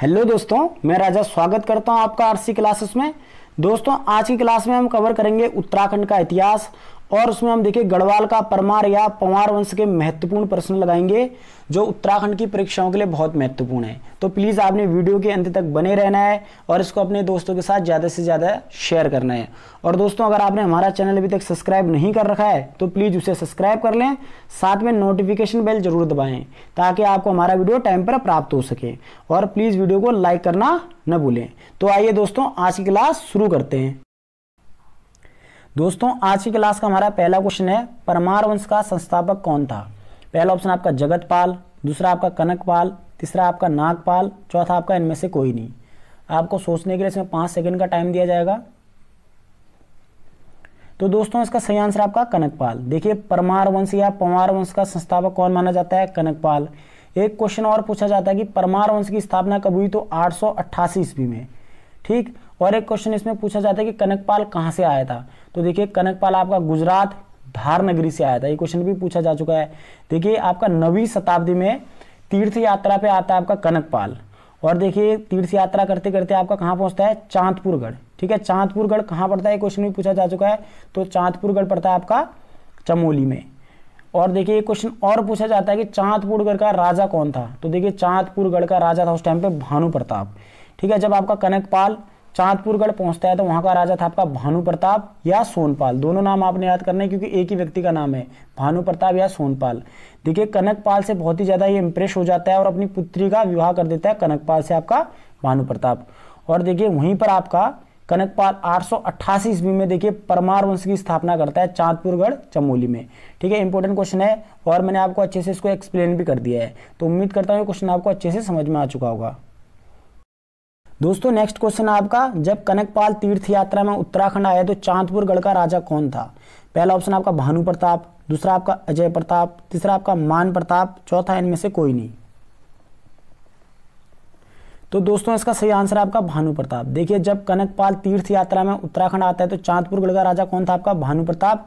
hello दोस्तों मैं राजा स्वागत करता हूं आपका आरसी क्लासेस में दोस्तों आज की क्लास में हम कवर करेंगे उत्तराखंड का इतिहास और उसमें हम देखें गढ़वाल का परमार या पंवार वंश के महत्वपूर्ण प्रश्न लगाएंगे जो उत्तराखंड की परीक्षाओं के लिए बहुत महत्वपूर्ण है तो प्लीज़ आपने वीडियो के अंत तक बने रहना है और इसको अपने दोस्तों के साथ ज़्यादा से ज़्यादा शेयर करना है और दोस्तों अगर आपने हमारा चैनल अभी तक सब्सक्राइब नहीं कर रखा है तो प्लीज़ उसे सब्सक्राइब कर लें साथ में नोटिफिकेशन बेल जरूर दबाएँ ताकि आपको हमारा वीडियो टाइम पर प्राप्त हो सके और प्लीज़ वीडियो को लाइक करना न भूलें तो आइए दोस्तों आज की क्लास शुरू करते हैं दोस्तों आज की क्लास का हमारा पहला क्वेश्चन है परमार वंश का संस्थापक कौन था पहला ऑप्शन आपका जगतपाल दूसरा आपका कनकपाल तीसरा आपका नागपाल चौथा आपका इनमें से कोई नहीं आपको सोचने के लिए इसमें पांच सेकंड का टाइम दिया जाएगा तो दोस्तों इसका सही आंसर आपका कनकपाल देखिए परमार वंश या पंवार वंश का संस्थापक कौन माना जाता है कनकपाल एक क्वेश्चन और पूछा जाता है कि परमार वंश की स्थापना कब हुई तो आठ ईस्वी में ठीक और एक क्वेश्चन इसमें पूछा जाता है कि कनकपाल कहाँ से आया था तो देखिए कनकपाल आपका गुजरात धार नगरी से आया था ये क्वेश्चन भी पूछा जा चुका है देखिए आपका नवी शताब्दी में तीर्थ यात्रा पे आता है आपका कनकपाल और देखिए तीर्थ यात्रा करते करते आपका कहाँ पहुँचता है चांदपुरगढ़ ठीक है चांदपुरगढ़ कहाँ पड़ता है क्वेश्चन भी पूछा जा चुका है तो चांदपुरगढ़ पड़ता है आपका चमोली में और देखिए एक क्वेश्चन और पूछा जाता है कि चांदपुरगढ़ का राजा कौन था तो देखिए चांदपुरगढ़ का राजा था उस टाइम पे भानु प्रताप ठीक है जब आपका कनकपाल चांदपुरगढ़ पहुंचता है तो वहां का राजा था आपका भानु प्रताप या सोनपाल दोनों नाम आपने याद करने क्योंकि एक ही व्यक्ति का नाम है भानु प्रताप या सोनपाल देखिए कनकपाल से बहुत ही ज़्यादा ये इम्प्रेस हो जाता है और अपनी पुत्री का विवाह कर देता है कनकपाल से आपका भानु प्रताप और देखिए वहीं पर आपका कनकपाल आठ सौ ईस्वी में देखिए परमार वंश की स्थापना करता है चांदपुरगढ़ चमोली में ठीक है इंपॉर्टेंट क्वेश्चन है और मैंने आपको अच्छे से इसको एक्सप्लेन भी कर दिया है तो उम्मीद करता हूँ क्वेश्चन आपको अच्छे से समझ में आ चुका होगा दोस्तों नेक्स्ट क्वेश्चन आपका जब कनकपाल तीर्थ यात्रा में उत्तराखंड आया तो चांदपुरगढ़ का राजा कौन था पहला ऑप्शन आपका भानु प्रताप दूसरा आपका अजय प्रताप तीसरा आपका मान प्रताप चौथा इनमें से कोई नहीं तो दोस्तों इसका सही आंसर आपका भानु प्रताप देखिए जब कनकपाल तीर्थ यात्रा में उत्तराखंड आता है तो चांदपुरगढ़ का राजा कौन था आपका भानु प्रताप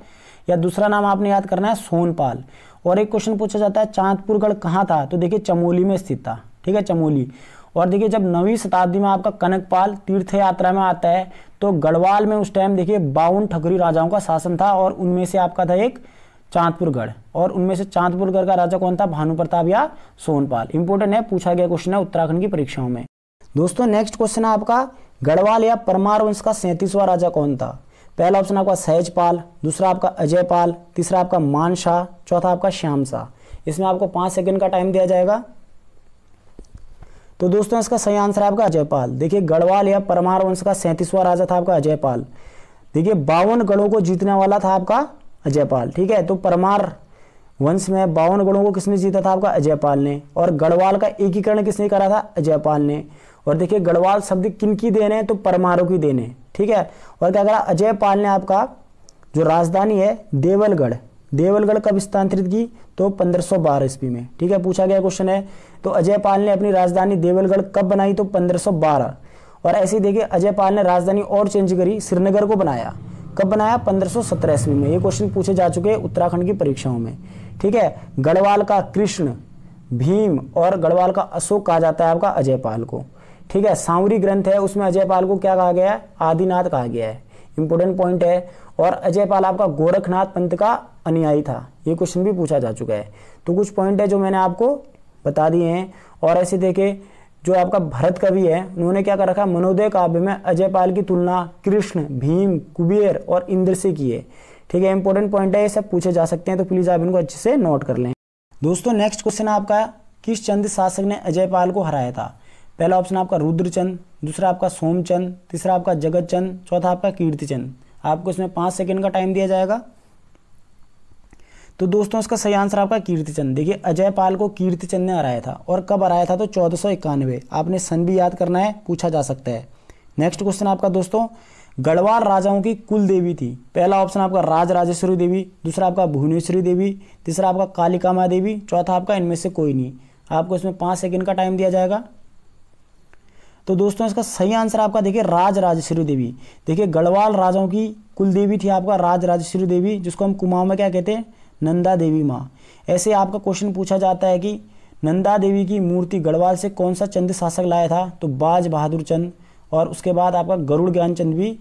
या दूसरा नाम आपने याद करना है सोनपाल और एक क्वेश्चन पूछा जाता है चांदपुरगढ़ कहाँ था तो देखिए चमोली में स्थित था ठीक है चमोली और देखिए जब नवी शताब्दी में आपका कनकपाल तीर्थ यात्रा में आता है तो गढ़वाल में उस टाइम देखिए बावन ठगरी राजाओं का शासन था और उनमें से आपका था एक चांदपुरगढ़ और उनमें से चांदपुरगढ़ का राजा कौन था भानु प्रताप या सोनपाल इंपोर्टेंट है पूछा गया क्वेश्चन है उत्तराखंड की परीक्षाओं में दोस्तों नेक्स्ट क्वेश्चन है आपका गढ़वाल या परमार वंश का सैंतीसवां राजा कौन था पहला ऑप्शन आपका सहजपाल दूसरा आपका अजयपाल तीसरा आपका मानशाह चौथा आपका श्याम शाह इसमें आपको पांच सेकंड का टाइम दिया जाएगा तो दोस्तों इसका सही आंसर है आपका अजयपाल देखिए गढ़वाल या परमार वंश का सैंतीसवां राजा था आपका अजयपाल देखिए बावन गढ़ों को जीतने वाला था आपका अजयपाल ठीक है तो परमार वंश में बावन गढ़ों को किसने जीता था आपका अजयपाल ने और गढ़वाल का एकीकरण किसने करा था अजयपाल ने और देखिए गढ़वाल शब्द किन की देन है तो परमारों की देन है ठीक है और क्या करा अजयपाल ने आपका जो राजधानी है देवलगढ़ देवलगढ़ कब स्थानांतरित की तो 1512 सौ ईस्वी में ठीक है पूछा गया क्वेश्चन है तो अजय पाल ने अपनी राजधानी देवलगढ़ कब बनाई तो 1512 और ऐसे ही देखिए अजय पाल ने राजधानी और चेंज करी श्रीनगर को बनाया कब बनाया 1517 ईस्वी में ये क्वेश्चन पूछे जा चुके हैं उत्तराखंड की परीक्षाओं में ठीक है गढ़वाल का कृष्ण भीम और गढ़वाल का अशोक कहा जाता है आपका अजयपाल को ठीक है सांवरी ग्रंथ है उसमें अजयपाल को क्या कहा गया है आदिनाथ कहा गया है इंपॉर्टेंट पॉइंट है और अजय पाल आपका गोरखनाथ पंत का अनुयायी था ये क्वेश्चन भी पूछा जा चुका है तो कुछ पॉइंट है जो मैंने आपको बता दिए हैं और ऐसे देखे जो आपका भरत कवि है उन्होंने क्या कर रखा मनोदय काव्य में अजय पाल की तुलना कृष्ण भीम कुबेर और इंद्र से की है ठीक है इंपॉर्टेंट पॉइंट है ये सब पूछे जा सकते हैं तो प्लीज़ आप इनको अच्छे से नोट कर लें दोस्तों नेक्स्ट क्वेश्चन आपका किस चंद शासक ने अजय पाल को हराया था पहला ऑप्शन आपका रुद्रचंद दूसरा आपका सोमचंद तीसरा आपका जगत चंद चौथा आपका कीर्तिचंद आपको इसमें पाँच सेकेंड का टाइम दिया जाएगा तो दोस्तों इसका सही आंसर आपका कीर्तिचंद देखिए अजय पाल को कीर्तिचंद ने हराया था और कब हराया था तो चौदह आपने सन भी याद करना है पूछा जा सकता है नेक्स्ट क्वेश्चन आपका दोस्तों गढ़वाल राजाओं की कुल देवी थी पहला ऑप्शन आपका राज राजेश्वरी देवी दूसरा आपका भुवनेश्वरी देवी तीसरा आपका कालिकामा देवी चौथा आपका इनमें से कोई नहीं आपको इसमें पाँच सेकंड का टाइम दिया जाएगा तो दोस्तों इसका सही आंसर आपका देखिए राज राजेश्वरी देवी देखिए गढ़वाल राजाओं की कुल देवी थी आपका राज राजेश्वरी देवी जिसको हम कुमाऊं में क्या कहते हैं नंदा देवी माँ ऐसे आपका क्वेश्चन पूछा जाता है कि नंदा देवी की मूर्ति गढ़वाल से कौन सा चंद शासक लाया था तो बाज बहादुर चंद और उसके बाद आपका गरुड़ ज्ञानचंद भी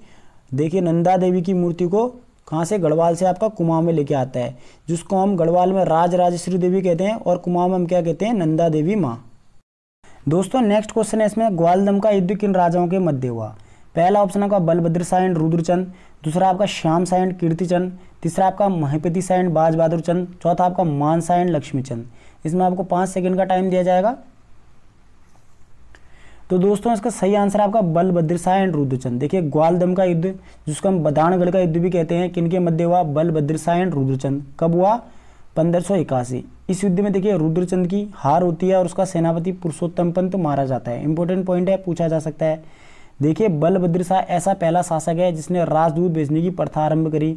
देखिए नंदा देवी की मूर्ति को कहाँ से गढ़वाल से आपका कुमाऊं में लेके आता है जिसको हम गढ़वाल में राज राजेश्वरी देवी कहते हैं और कुमाऊं में हम क्या कहते हैं नंदा देवी माँ दोस्तों नेक्स्ट क्वेश्चन है इसमें ग्वालदम का युद्ध किन राजाओं के मध्य हुआ पहला ऑप्शन आपका बलभद्र सायन रुद्रचंद दूसरा आपका श्याम सायन कीर्तिचंद तीसरा आपका महपति सायन बाज बहादुर चंद चौथा आपका मान सायन लक्ष्मीचंद इसमें आपको पाँच सेकंड का टाइम दिया जाएगा तो दोस्तों इसका सही आंसर आपका बलभद्र शाह एंड रुद्रचंद देखिए ग्वालदम का युद्ध जिसको हम बदानगढ़ का युद्ध भी कहते हैं किनके मध्य हुआ बलभद्र शाह एंड रुद्रचंद कब हुआ पंद्रह इस युद्ध में देखिए रुद्रचंद की हार होती है और उसका सेनापति पुरुषोत्तम पंत मारा जाता है इंपॉर्टेंट पॉइंट है पूछा जा सकता है देखिए बलभद्र शाह ऐसा पहला शासक है जिसने राजदूत भेजने की प्रथा आरंभ करी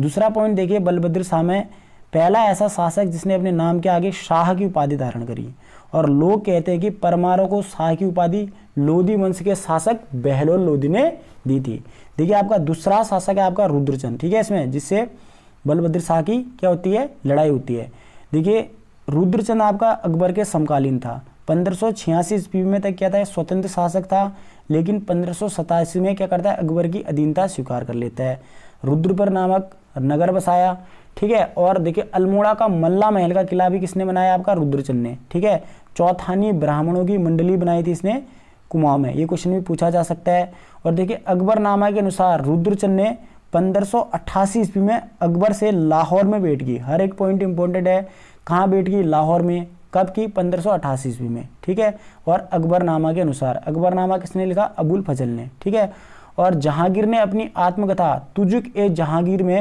दूसरा पॉइंट देखिए बलभद्र शाह में पहला ऐसा शासक जिसने अपने नाम के आगे शाह की उपाधि धारण करी और लोग कहते हैं कि परमारों को शाह की उपाधि लोधी वंश के शासक बहलोल लोधी ने दी थी देखिए आपका दूसरा शासक है आपका रुद्रचंद ठीक है इसमें जिससे बलभद्र शाह की क्या होती है लड़ाई होती है देखिए रुद्रचंद आपका अकबर के समकालीन था पंद्रह सौ ईस्वी में तक क्या था स्वतंत्र शासक था लेकिन पंद्रह में क्या करता है अकबर की अधीनता स्वीकार कर लेता है रुद्रपुर नामक नगर बसाया ठीक है और देखिए अल्मोड़ा का मल्ला महल का किला भी किसने बनाया आपका रुद्रचंद ने ठीक है चौथानी ब्राह्मणों की मंडली बनाई थी इसने कुमाऊं में ये क्वेश्चन भी पूछा जा सकता है और देखिए अकबर नामा के अनुसार रुद्रचंद ने 1588 ईस्वी में अकबर से लाहौर में बैठ गई हर एक पॉइंट इंपॉर्टेंट है कहाँ बैठ गई लाहौर में कब की पंद्रह सौ ईस्वी में ठीक है और अकबरनामा के अनुसार अकबरनामा किसने लिखा अबुल फजल ने ठीक है और जहांगीर ने अपनी आत्मकथा तुजुक ए जहांगीर में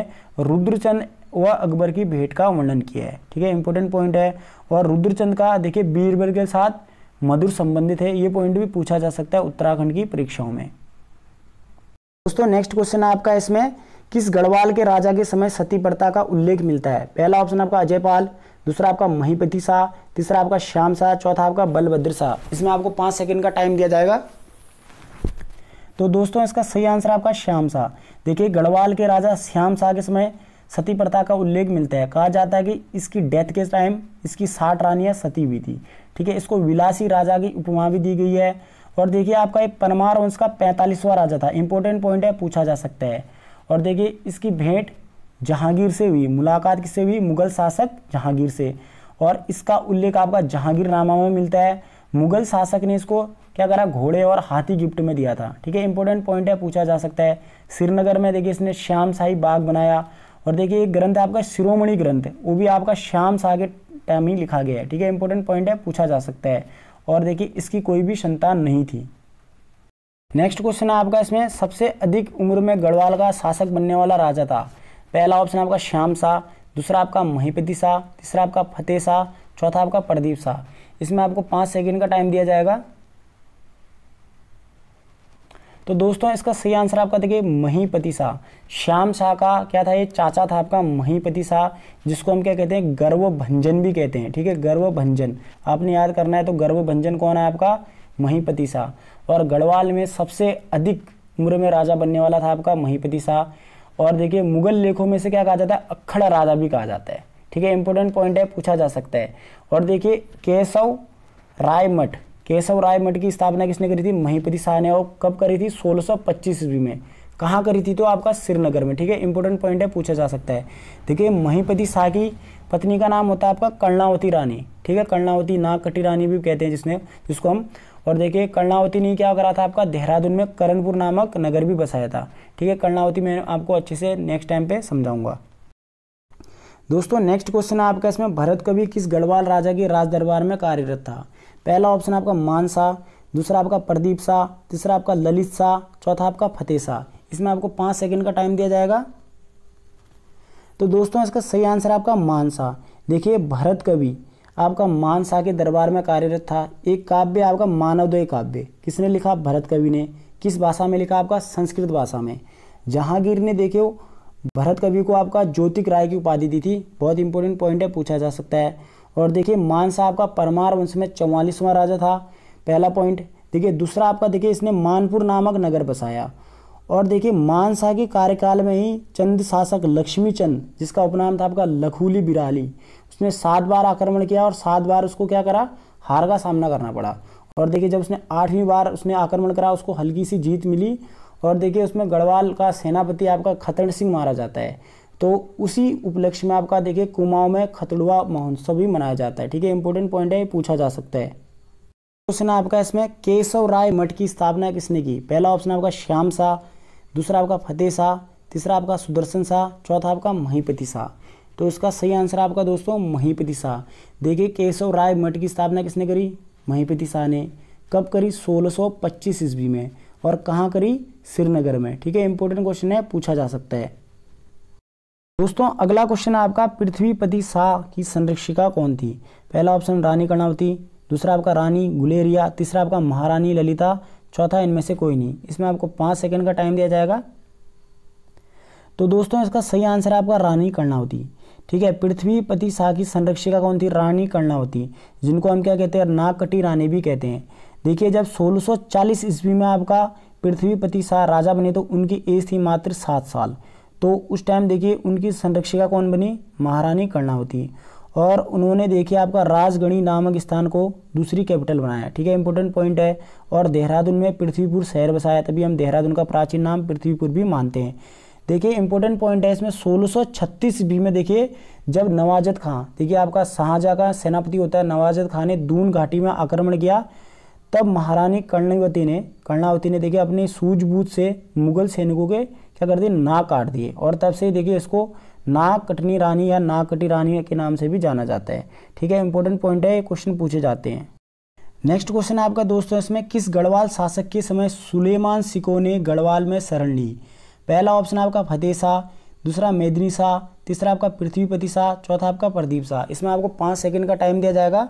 रुद्रचंद व अकबर की भेंट का वर्णन किया है ठीक है इंपॉर्टेंट पॉइंट है और रुद्रचंद का देखिए बीरबल के साथ मधुर संबंधित है ये पॉइंट भी पूछा जा सकता है उत्तराखंड की परीक्षाओं में दोस्तों नेक्स्ट क्वेश्चन है आपका इसमें किस गढ़वाल के राजा के समय सती प्रथा का उल्लेख मिलता है पहला ऑप्शन आपका अजयपाल दूसरा आपका महीपति शाह तीसरा आपका श्याम शाह चौथा आपका बलभद्र शाह इसमें आपको पांच सेकंड का टाइम दिया जाएगा तो दोस्तों इसका सही आंसर आपका श्याम शाह देखिए गढ़वाल के राजा श्याम शाह के समय सती प्रथा का उल्लेख मिलता है कहा जाता है कि इसकी डेथ के टाइम इसकी साठ रानियां सती हुई थी ठीक है इसको विलासी राजा की उपमा भी दी गई है और देखिए आपका एक परमार वंश का पैंतालीसवां राजा था इंपॉर्टेंट पॉइंट है पूछा जा सकता है और देखिए इसकी भेंट जहांगीर से हुई मुलाकात किससे हुई मुगल शासक जहांगीर से और इसका उल्लेख आपका जहांगीर नामा में मिलता है मुगल शासक ने इसको क्या करा घोड़े और हाथी गिफ्ट में दिया था ठीक है इंपॉर्टेंट पॉइंट है पूछा जा सकता है श्रीनगर में देखिए इसने श्याम शाही बाग बनाया और देखिए एक ग्रंथ है आपका शिरोमणि ग्रंथ वो भी आपका श्याम शाह के टाइम ही लिखा गया है ठीक है इंपॉर्टेंट पॉइंट है पूछा जा सकता है और देखिए इसकी कोई भी संतान नहीं थी नेक्स्ट क्वेश्चन है आपका इसमें सबसे अधिक उम्र में गढ़वाल का शासक बनने वाला राजा था पहला ऑप्शन आपका श्याम शाह दूसरा आपका महीपति शाह तीसरा आपका फतेह शाह चौथा आपका प्रदीप शाह इसमें आपको पाँच सेकेंड का टाइम दिया जाएगा तो दोस्तों इसका सही आंसर आपका देखिए महीपति शाह श्याम शाह का क्या था ये चाचा था आपका महीपति शाह जिसको हम क्या कहते हैं गर्व भंजन भी कहते हैं ठीक है गर्व भंजन आपने याद करना है तो गर्व भंजन कौन है आपका महीपति शाह और गढ़वाल में सबसे अधिक उम्र में राजा बनने वाला था आपका महीपति शाह और देखिए मुगल लेखों में से क्या कहा जाता है अखड़ा राजा भी कहा जाता है ठीक है इंपॉर्टेंट पॉइंट है पूछा जा सकता है और देखिए केशव रायमठ केशव राय मठ की स्थापना किसने करी थी महीपति शाह ने और कब करी थी 1625 ईस्वी में कहाँ करी थी तो आपका श्रीनगर में ठीक है इंपॉर्टेंट पॉइंट है पूछा जा सकता है देखिए महीपति शाह की पत्नी का नाम होता है आपका कर्णावती रानी ठीक है कर्णावती नागकटी रानी भी कहते हैं जिसने जिसको हम और देखिए कर्णावती ने क्या करा था आपका देहरादून में करणपुर नामक नगर भी बसाया था ठीक है कर्णावती मैं आपको अच्छे से नेक्स्ट टाइम पे समझाऊंगा दोस्तों नेक्स्ट क्वेश्चन है आपका इसमें भरत कवि किस गढ़वाल राजा के राजदरबार में कार्यरत था पहला ऑप्शन आपका मान शाह दूसरा आपका प्रदीप शाह तीसरा आपका ललित शाह चौथा आपका फतेह शाह इसमें आपको पाँच सेकेंड का टाइम दिया जाएगा तो दोस्तों इसका सही आंसर आपका मान शाह देखिए भरत कवि आपका मान शाह के दरबार में कार्यरत था एक काव्य आपका मानवदय काव्य किसने लिखा भरत कवि ने किस भाषा में लिखा आपका संस्कृत भाषा में जहांगीर ने देखियो भरत कवि को आपका ज्योतिक राय की उपाधि दी थी बहुत इंपॉर्टेंट पॉइंट है पूछा जा सकता है और देखिए मान साहब का परमार वंश में चौवालीसवां राजा था पहला पॉइंट देखिए दूसरा आपका देखिए इसने मानपुर नामक नगर बसाया और देखिए मान शाह के कार्यकाल में ही चंद शासक लक्ष्मीचंद जिसका उपनाम था आपका लखूली बिराली उसने सात बार आक्रमण किया और सात बार उसको क्या करा हार का सामना करना पड़ा और देखिए जब उसने आठवीं बार उसने आक्रमण करा उसको हल्की सी जीत मिली और देखिए उसमें गढ़वाल का सेनापति आपका खतरण सिंह मारा जाता है तो उसी उपलक्ष्य में आपका देखिए कुमाऊं में खतड़ुआ महोत्सव भी मनाया जाता है ठीक है इंपॉर्टेंट पॉइंट है ये पूछा जा सकता है क्वेश्चन है आपका इसमें केशव राय मठ की स्थापना किसने की पहला ऑप्शन आपका श्याम शाह दूसरा आपका फतेह शाह तीसरा आपका सुदर्शन शाह चौथा आपका महीपति शाह तो इसका सही आंसर आपका दोस्तों महीपति शाह देखिए केशव राय मठ की स्थापना किसने करी महीपति शाह ने कब करी 1625 ईस्वी में और कहाँ करी श्रीनगर में ठीक है इंपॉर्टेंट क्वेश्चन है पूछा जा सकता है दोस्तों अगला क्वेश्चन है आपका पृथ्वीपति शाह की संरक्षिका कौन थी पहला ऑप्शन रानी कर्णावती दूसरा आपका रानी गुलेरिया तीसरा आपका महारानी ललिता चौथा इनमें से कोई नहीं इसमें आपको पाँच सेकंड का टाइम दिया जाएगा तो दोस्तों इसका सही आंसर है आपका रानी कर्णावती ठीक है पृथ्वीपति शाह की संरक्षिका कौन थी रानी कर्णावती जिनको हम क्या कहते हैं नागकटी रानी भी कहते हैं देखिए जब सोलह ईस्वी में आपका पृथ्वीपति शाह राजा बने तो उनकी एज थी मात्र सात साल तो उस टाइम देखिए उनकी संरक्षिका कौन बनी महारानी कर्णावती और उन्होंने देखिए आपका राजगणी नामक स्थान को दूसरी कैपिटल बनाया ठीक है इंपॉर्टेंट पॉइंट है और देहरादून में पृथ्वीपुर शहर बसाया तभी हम देहरादून का प्राचीन नाम पृथ्वीपुर भी मानते हैं देखिए इंपॉर्टेंट पॉइंट है इसमें 1636 सौ में देखिए जब नवाजत खां देखिए आपका शाहजहाँ का सेनापति होता है नवाजत खां ने दून घाटी में आक्रमण किया तब महारानी कर्णवती ने कर्णावती ने देखिए अपनी सूझबूझ से मुगल सैनिकों के क्या कर दिए नाक काट दिए और तब से देखिए इसको नाक कटनी रानी या नाक कटी रानी के नाम से भी जाना जाता है ठीक है इंपॉर्टेंट पॉइंट है ये क्वेश्चन पूछे जाते हैं नेक्स्ट क्वेश्चन है आपका दोस्तों इसमें किस गढ़वाल शासक के समय सुलेमान सिको ने गढ़वाल में शरण ली पहला ऑप्शन आपका फतेह शाह दूसरा मेदिनी शाह तीसरा आपका पृथ्वीपति शाह चौथा आपका प्रदीप शाह इसमें आपको पाँच सेकेंड का टाइम दिया जाएगा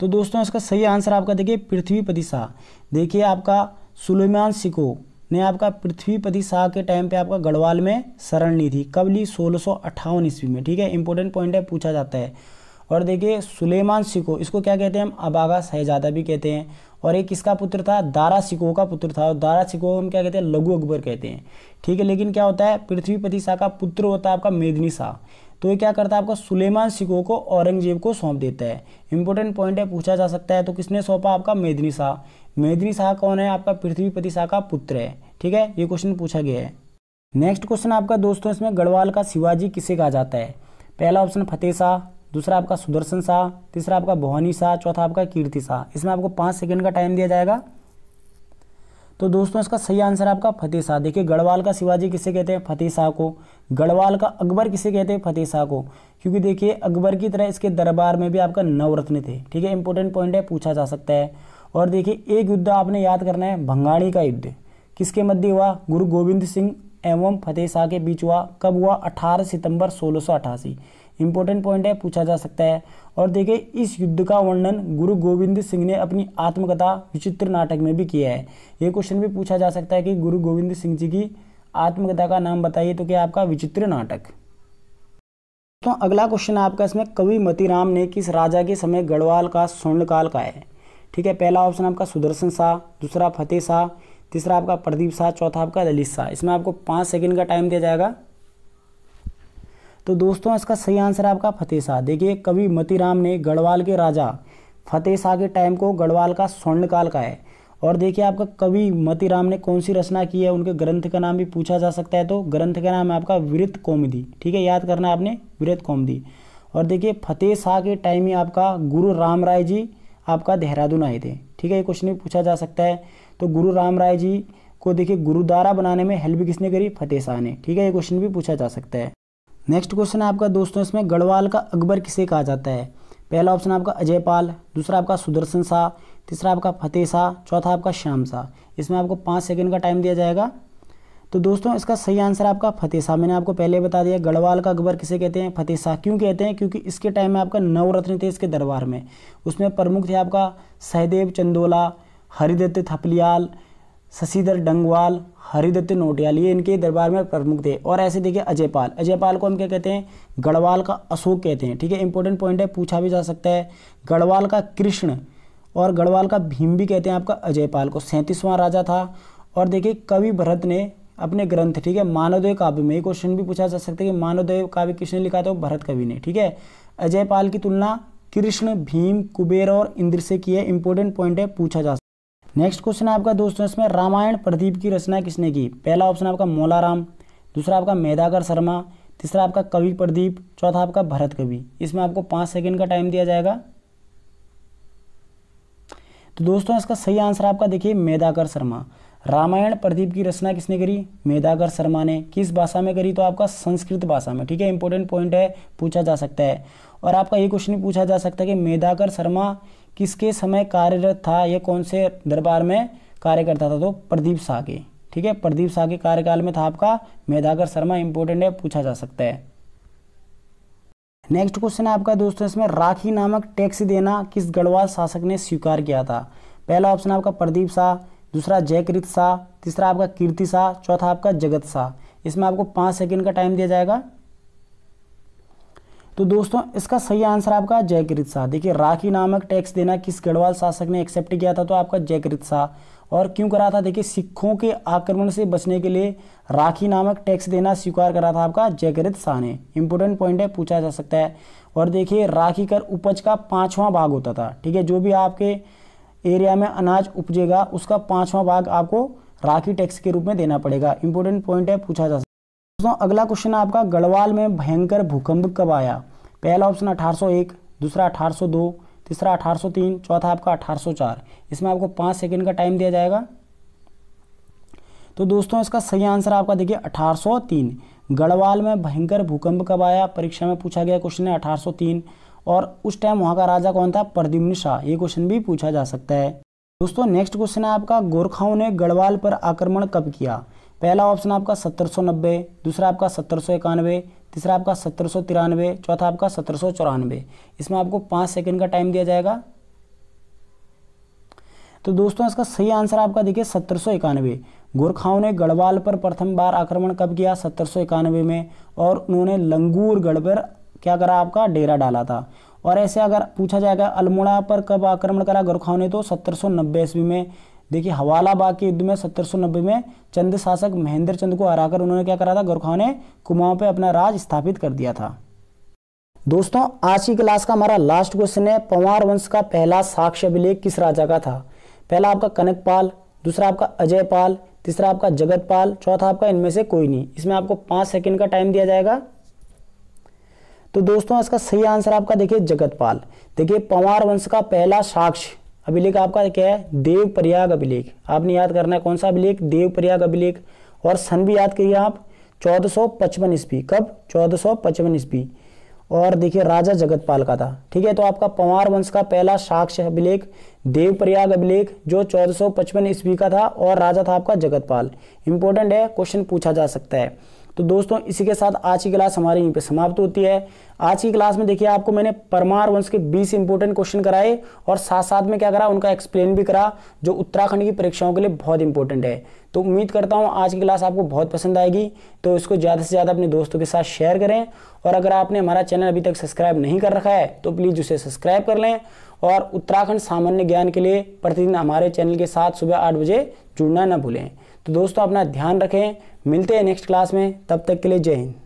तो दोस्तों इसका सही आंसर आपका देखिए पृथ्वीपति शाह देखिए आपका सुलेमान सिको ने आपका पृथ्वीपति शाह के टाइम पे आपका गढ़वाल में शरण ली थी कब ली सोलह सौ ईस्वी में ठीक है इंपॉर्टेंट पॉइंट है पूछा जाता है और देखिए सुलेमान सिको इसको क्या कहते हैं हम अबागा शहजादा भी कहते हैं और एक किसका पुत्र था दारा सिको का पुत्र था और दारा सिको हम क्या कहते हैं लघु अकबर कहते हैं ठीक है लेकिन क्या होता है पृथ्वीपति शाह का पुत्र होता है आपका मेदनी शाह तो ये क्या करता है आपका सुलेमान सिको को औरंगजेब को सौंप देता है इंपॉर्टेंट पॉइंट है पूछा जा सकता है तो किसने सौंपा आपका मेदनी शाह मेदिनी शाह कौन है आपका पृथ्वीपति शाह का पुत्र है ठीक है ये क्वेश्चन पूछा गया है नेक्स्ट क्वेश्चन आपका दोस्तों इसमें गढ़वाल का शिवाजी किसे कहा जाता है पहला ऑप्शन फतेह शाह दूसरा आपका सुदर्शन शाह तीसरा आपका भवानी शाह चौथा आपका कीर्ति शाह इसमें आपको पाँच सेकेंड का टाइम दिया जाएगा तो दोस्तों इसका सही आंसर आपका फतेह शाह देखिए गढ़वाल का शिवाजी किसे कहते हैं फतेह शाह को गढ़वाल का अकबर किसे कहते हैं फतेह शाह को क्योंकि देखिए अकबर की तरह इसके दरबार में भी आपका नवरत्न थे ठीक है इंपॉर्टेंट पॉइंट है पूछा जा सकता है और देखिए एक युद्ध आपने याद करना है भंगाणी का युद्ध किसके मध्य हुआ गुरु गोविंद सिंह एवं फतेह शाह के बीच हुआ कब हुआ 18 सितंबर सोलह इंपॉर्टेंट पॉइंट है पूछा जा सकता है और देखिए इस युद्ध का वर्णन गुरु गोविंद सिंह ने अपनी आत्मकथा विचित्र नाटक में भी किया है ये क्वेश्चन भी पूछा जा सकता है कि गुरु गोविंद सिंह जी की आत्मकथा का नाम बताइए तो क्या आपका विचित्र नाटक तो अगला क्वेश्चन आपका इसमें कवि मतीराम ने किस राजा के समय गढ़वाल का स्वर्णकाल का है ठीक है पहला ऑप्शन आपका सुदर्शन शाह दूसरा फतेह शाह तीसरा आपका प्रदीप शाह चौथा आपका ललित शाह इसमें आपको पाँच सेकेंड का टाइम दिया जाएगा तो दोस्तों इसका सही आंसर आपका फतेह शाह देखिए कवि मतीराम ने गढ़वाल के राजा फतेह शाह के टाइम को गढ़वाल का स्वर्णकाल का है और देखिए आपका कवि मतीराम ने कौन सी रचना की है उनके ग्रंथ का नाम भी पूछा जा सकता है तो ग्रंथ का नाम है आपका वृत कौमदी ठीक है याद करना आपने वृत कौमदी और देखिए फतेह शाह के टाइम ही आपका गुरु राम राय जी आपका देहरादून आए थे ठीक है ये क्वेश्चन भी पूछा जा सकता है तो गुरु राम राय जी को देखिए गुरुद्वारा बनाने में हेल्प किसने करी फतेह शाह ने ठीक है ये क्वेश्चन भी पूछा जा सकता है नेक्स्ट क्वेश्चन है आपका दोस्तों इसमें गढ़वाल का अकबर किसे कहा जाता है पहला ऑप्शन आपका अजयपाल दूसरा आपका सुदर्शन शाह तीसरा आपका फतेह शाह चौथा आपका श्याम शाह इसमें आपको पाँच सेकंड का टाइम दिया जाएगा तो दोस्तों इसका सही आंसर आपका फतेह शाह मैंने आपको पहले बता दिया गढ़वाल का अकबर किसे कहते हैं फतेह शाह क्यों कहते हैं क्योंकि इसके टाइम में आपका नवरत्न थे इसके दरबार में उसमें प्रमुख थे आपका सहदेव चंदोला हरिदत्त थपलियाल शशिधर डंगवाल हरिदत्त नोटियाल ये इनके दरबार में प्रमुख थे और ऐसे देखिए अजयपाल अजयपाल को हम क्या कहते हैं गढ़वाल का अशोक कहते हैं ठीक है इंपॉर्टेंट पॉइंट है पूछा भी जा सकता है गढ़वाल का कृष्ण और गढ़वाल का भीम भी कहते हैं आपका अजयपाल को सैंतीसवां राजा था और देखिए कवि भरत ने अपने ग्रंथ ठीक है मानवदेव काव्य में ये क्वेश्चन भी पूछा जा सकता है कि मानवदेव काव्य किसने लिखा था भरत कवि ने ठीक है अजय पाल की तुलना कृष्ण भीम कुबेर और इंद्र से की है इंपॉर्टेंट पॉइंट है पूछा जा सकता नेक्स्ट क्वेश्चन आपका दोस्तों इसमें रामायण प्रदीप की रचना किसने की पहला ऑप्शन आपका मोलाराम दूसरा आपका मेधाकर शर्मा तीसरा आपका कवि प्रदीप चौथा आपका भरत कवि इसमें आपको पाँच सेकेंड का टाइम दिया जाएगा तो दोस्तों इसका सही आंसर आपका देखिए मेधाकर शर्मा रामायण प्रदीप की रचना किसने करी मेधाकर शर्मा ने किस भाषा में करी तो आपका संस्कृत भाषा में ठीक है इंपॉर्टेंट पॉइंट है पूछा जा सकता है और आपका ये क्वेश्चन पूछा जा सकता है कि मेधाकर शर्मा किसके समय कार्यरत था या कौन से दरबार में कार्य करता था तो प्रदीप शाह के ठीक है प्रदीप शाह के कार्यकाल में था आपका मेधाकर शर्मा इंपॉर्टेंट है पूछा जा सकता है नेक्स्ट क्वेश्चन है आपका दोस्तों इसमें राखी नामक टैक्स देना किस गढ़वाल शासक ने स्वीकार किया था पहला ऑप्शन आपका प्रदीप शाह दूसरा जयकृत शाह तीसरा आपका कीर्ति शाह चौथा आपका जगत शाह इसमें आपको पाँच सेकेंड का टाइम दिया जाएगा तो दोस्तों इसका सही आंसर आपका जयकृत शाह देखिए राखी नामक टैक्स देना किस गढ़वाल शासक ने एक्सेप्ट किया था तो आपका जयकृत शाह और क्यों करा था देखिए सिखों के आक्रमण से बचने के लिए राखी नामक टैक्स देना स्वीकार करा था आपका जयकृत शाह ने इंपॉर्टेंट पॉइंट है पूछा जा सकता है और देखिए राखी कर उपज का पाँचवा भाग होता था ठीक है जो भी आपके एरिया में अनाज उपजेगा उसका पांचवा भाग आपको राखी टैक्स के रूप में देना पड़ेगा इंपॉर्टेंट पॉइंट है पूछा जा सकता है दोस्तों अगला क्वेश्चन है आपका गढ़वाल में भयंकर भूकंप कब आया पहला ऑप्शन अठारह दूसरा अठारह तीसरा अठारह चौथा आपका अठारह इसमें आपको पाँच सेकेंड का टाइम दिया जाएगा तो दोस्तों इसका सही आंसर आपका देखिए 1803 गढ़वाल में भयंकर भूकंप कब आया परीक्षा में पूछा गया क्वेश्चन है 1803 और उस टाइम वहाँ का राजा कौन था प्रद्युम्न शाह ये क्वेश्चन भी पूछा जा सकता है दोस्तों नेक्स्ट क्वेश्चन है आपका गोरखाओं ने गढ़वाल पर आक्रमण कब किया पहला ऑप्शन आपका सत्रह दूसरा आपका सत्रह तीसरा आपका सत्रह चौथा आपका सत्रह इसमें आपको पाँच सेकेंड का टाइम दिया जाएगा तो दोस्तों इसका सही आंसर आपका देखिए सत्रह गोरखाओं ने गढ़वाल पर प्रथम बार आक्रमण कब किया सत्रह में और उन्होंने लंगूरगढ़ पर क्या करा आपका डेरा डाला था और ऐसे अगर पूछा जाएगा अल्मोड़ा पर कब आक्रमण करा गोरखाओं ने तो सत्रह सौ नब्बे ईस्वी में देखिए हवालाबाग के युद्ध में सत्रह सौ नब्बे में चंद शासक महेंद्र चंद को हराकर उन्होंने क्या करा था गोरखाओं ने कुमाऊं पर अपना राज स्थापित कर दिया था दोस्तों आज की क्लास का हमारा लास्ट क्वेश्चन है पंवार वंश का पहला साक्ष्य अभिलेख किस राजा का था पहला आपका कनकपाल दूसरा आपका अजय पाल तीसरा आपका जगतपाल चौथा आपका इनमें से कोई नहीं इसमें आपको पांच सेकंड का टाइम दिया जाएगा तो दोस्तों इसका सही आंसर आपका देखिए जगतपाल देखिए पंवार वंश का पहला साक्ष्य अभिलेख आपका क्या है देव प्रयाग अभिलेख आपने याद करना है कौन सा अभिलेख देव प्रयाग अभिलेख और सन भी याद करिए आप चौदह सौ पचपन ईस्वी कब चौदह सौ पचपन ईस्वी और देखिए राजा जगतपाल का था ठीक है तो आपका पंवार वंश का पहला साक्ष्य अभिलेख देव प्रयाग अभिलेख जो चौदह सौ पचपन ईस्वी का था और राजा था आपका जगतपाल इंपॉर्टेंट है क्वेश्चन पूछा जा सकता है तो दोस्तों इसी के साथ आज की क्लास हमारे यहीं पे समाप्त होती है आज की क्लास में देखिए आपको मैंने परमार वंश के 20 इंपॉर्टेंट क्वेश्चन कराए और साथ साथ में क्या करा उनका एक्सप्लेन भी करा जो उत्तराखंड की परीक्षाओं के लिए बहुत इंपॉर्टेंट है तो उम्मीद करता हूँ आज की क्लास आपको बहुत पसंद आएगी तो इसको ज़्यादा से ज़्यादा अपने दोस्तों के साथ शेयर करें और अगर आपने हमारा चैनल अभी तक सब्सक्राइब नहीं कर रखा है तो प्लीज़ उसे सब्सक्राइब कर लें और उत्तराखंड सामान्य ज्ञान के लिए प्रतिदिन हमारे चैनल के साथ सुबह आठ बजे जुड़ना न भूलें तो दोस्तों अपना ध्यान रखें मिलते हैं नेक्स्ट क्लास में तब तक के लिए जय हिंद